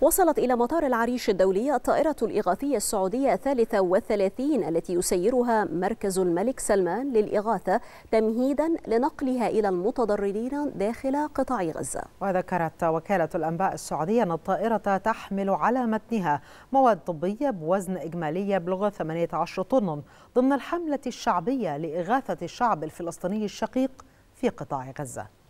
وصلت إلى مطار العريش الدولي الطائرة الإغاثية السعودية الثالثة والثلاثين التي يسيرها مركز الملك سلمان للإغاثة تمهيدا لنقلها إلى المتضررين داخل قطاع غزة وذكرت وكالة الأنباء السعودية أن الطائرة تحمل على متنها مواد طبية بوزن إجمالي يبلغ 18 طن ضمن الحملة الشعبية لإغاثة الشعب الفلسطيني الشقيق في قطاع غزة